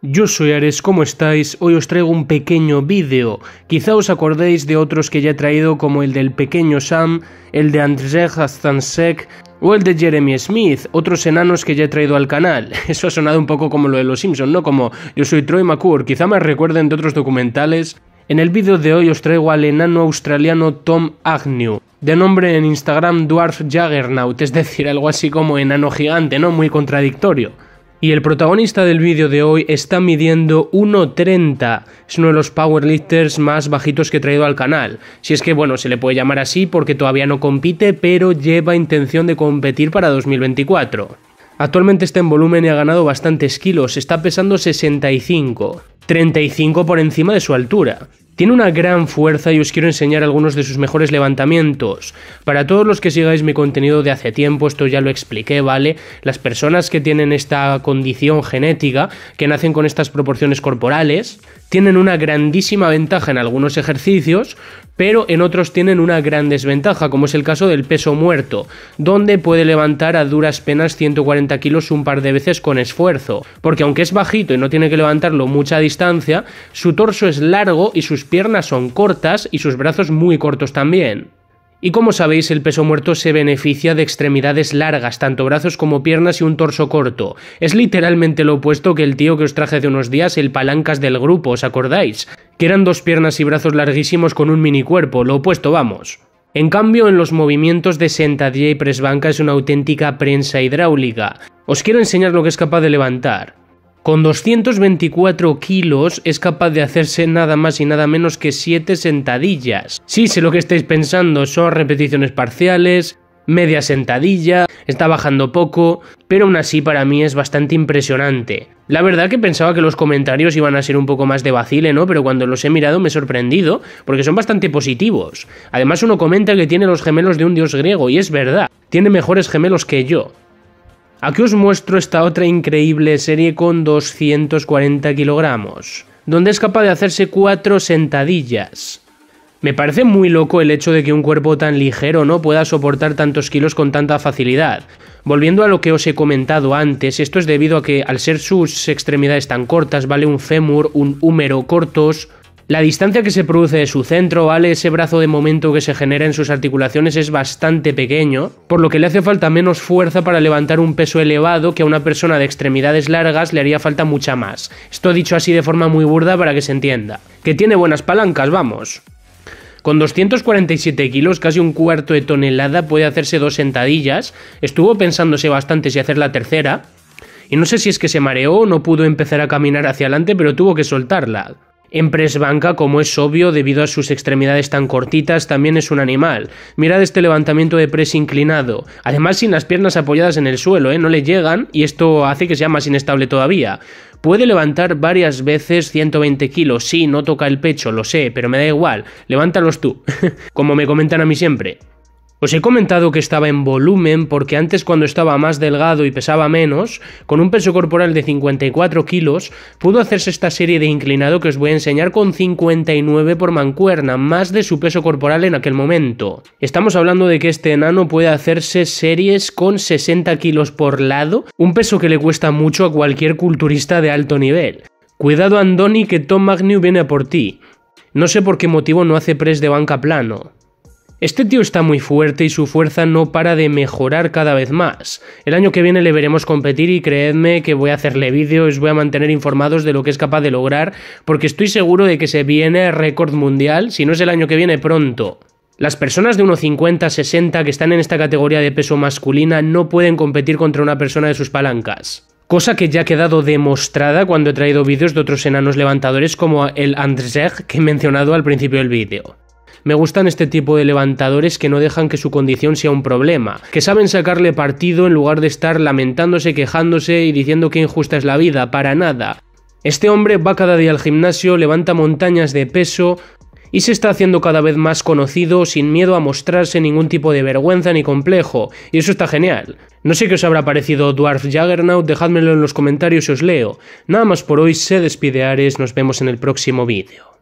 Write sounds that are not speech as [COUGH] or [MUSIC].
Yo soy Ares, ¿cómo estáis? Hoy os traigo un pequeño vídeo. Quizá os acordéis de otros que ya he traído como el del pequeño Sam, el de Andrzej Hastansek, o el de Jeremy Smith, otros enanos que ya he traído al canal. [LAUGHS] Eso ha sonado un poco como lo de los Simpsons, ¿no? Como yo soy Troy McCourt, quizá me recuerden de otros documentales. En el vídeo de hoy os traigo al enano australiano Tom Agnew, de nombre en Instagram Dwarf Jaggernaut, es decir, algo así como enano gigante, ¿no? Muy contradictorio. Y el protagonista del vídeo de hoy está midiendo 1.30. Es uno de los powerlifters más bajitos que he traído al canal. Si es que, bueno, se le puede llamar así porque todavía no compite, pero lleva intención de competir para 2024. Actualmente está en volumen y ha ganado bastantes kilos, está pesando 65, 35 por encima de su altura. Tiene una gran fuerza y os quiero enseñar algunos de sus mejores levantamientos. Para todos los que sigáis mi contenido de hace tiempo, esto ya lo expliqué, ¿vale? Las personas que tienen esta condición genética, que nacen con estas proporciones corporales, tienen una grandísima ventaja en algunos ejercicios, pero en otros tienen una gran desventaja, como es el caso del peso muerto, donde puede levantar a duras penas 140 kilos un par de veces con esfuerzo, porque aunque es bajito y no tiene que levantarlo mucha distancia, su torso es largo y sus piernas son cortas y sus brazos muy cortos también. Y como sabéis, el peso muerto se beneficia de extremidades largas, tanto brazos como piernas y un torso corto. Es literalmente lo opuesto que el tío que os traje de unos días, el palancas del grupo, ¿os acordáis? Que eran dos piernas y brazos larguísimos con un mini cuerpo, lo opuesto vamos. En cambio, en los movimientos de sentadilla y presbanca es una auténtica prensa hidráulica. Os quiero enseñar lo que es capaz de levantar. Con 224 kilos es capaz de hacerse nada más y nada menos que 7 sentadillas. Sí, sé lo que estáis pensando, son repeticiones parciales, media sentadilla, está bajando poco, pero aún así para mí es bastante impresionante. La verdad que pensaba que los comentarios iban a ser un poco más de vacile, ¿no? Pero cuando los he mirado me he sorprendido, porque son bastante positivos. Además uno comenta que tiene los gemelos de un dios griego, y es verdad, tiene mejores gemelos que yo. Aquí os muestro esta otra increíble serie con 240 kilogramos, donde es capaz de hacerse 4 sentadillas. Me parece muy loco el hecho de que un cuerpo tan ligero no pueda soportar tantos kilos con tanta facilidad. Volviendo a lo que os he comentado antes, esto es debido a que al ser sus extremidades tan cortas, vale un fémur, un húmero cortos, la distancia que se produce de su centro, ¿vale? Ese brazo de momento que se genera en sus articulaciones es bastante pequeño, por lo que le hace falta menos fuerza para levantar un peso elevado que a una persona de extremidades largas le haría falta mucha más. Esto dicho así de forma muy burda para que se entienda. Que tiene buenas palancas, vamos. Con 247 kilos, casi un cuarto de tonelada, puede hacerse dos sentadillas. Estuvo pensándose bastante si hacer la tercera. Y no sé si es que se mareó o no pudo empezar a caminar hacia adelante, pero tuvo que soltarla. En banca, como es obvio, debido a sus extremidades tan cortitas, también es un animal. Mirad este levantamiento de press inclinado. Además, sin las piernas apoyadas en el suelo, ¿eh? no le llegan y esto hace que sea más inestable todavía. Puede levantar varias veces 120 kilos. Sí, no toca el pecho, lo sé, pero me da igual. Levántalos tú. [LAUGHS] como me comentan a mí siempre. Os he comentado que estaba en volumen porque antes cuando estaba más delgado y pesaba menos, con un peso corporal de 54 kilos, pudo hacerse esta serie de inclinado que os voy a enseñar con 59 por mancuerna, más de su peso corporal en aquel momento. Estamos hablando de que este enano puede hacerse series con 60 kilos por lado, un peso que le cuesta mucho a cualquier culturista de alto nivel. Cuidado Andoni que Tom Magnew viene a por ti. No sé por qué motivo no hace press de banca plano. Este tío está muy fuerte y su fuerza no para de mejorar cada vez más. El año que viene le veremos competir y creedme que voy a hacerle vídeos, os voy a mantener informados de lo que es capaz de lograr, porque estoy seguro de que se viene récord mundial, si no es el año que viene pronto. Las personas de 1,50, 60 que están en esta categoría de peso masculina no pueden competir contra una persona de sus palancas cosa que ya ha quedado demostrada cuando he traído vídeos de otros enanos levantadores como el Andrzej que he mencionado al principio del vídeo. Me gustan este tipo de levantadores que no dejan que su condición sea un problema, que saben sacarle partido en lugar de estar lamentándose, quejándose y diciendo que injusta es la vida, para nada. Este hombre va cada día al gimnasio, levanta montañas de peso, y se está haciendo cada vez más conocido sin miedo a mostrarse ningún tipo de vergüenza ni complejo, y eso está genial. No sé qué os habrá parecido Dwarf Jaggernaut, dejádmelo en los comentarios y os leo. Nada más por hoy, sé despide nos vemos en el próximo vídeo.